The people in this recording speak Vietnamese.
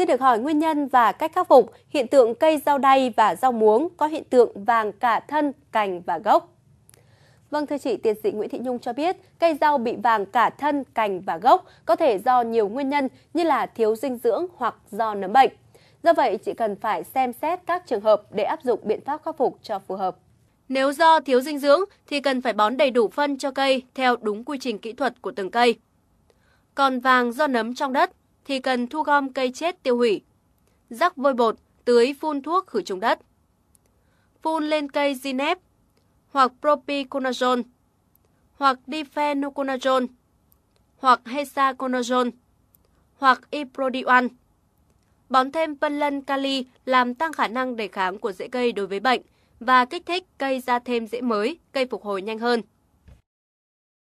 Xin được hỏi nguyên nhân và cách khắc phục hiện tượng cây rau đay và rau muống có hiện tượng vàng cả thân, cành và gốc. Vâng thưa chị, tiến sĩ Nguyễn Thị Nhung cho biết, cây rau bị vàng cả thân, cành và gốc có thể do nhiều nguyên nhân như là thiếu dinh dưỡng hoặc do nấm bệnh. Do vậy, chị cần phải xem xét các trường hợp để áp dụng biện pháp khắc phục cho phù hợp. Nếu do thiếu dinh dưỡng thì cần phải bón đầy đủ phân cho cây theo đúng quy trình kỹ thuật của từng cây. Còn vàng do nấm trong đất thì cần thu gom cây chết tiêu hủy. Rắc vôi bột, tưới phun thuốc khử trùng đất. Phun lên cây Zineb hoặc propiconazole hoặc difenoconazole hoặc hexaconazole hoặc iprodioan, Bón thêm phân lân kali làm tăng khả năng đề kháng của rễ cây đối với bệnh và kích thích cây ra thêm rễ mới, cây phục hồi nhanh hơn.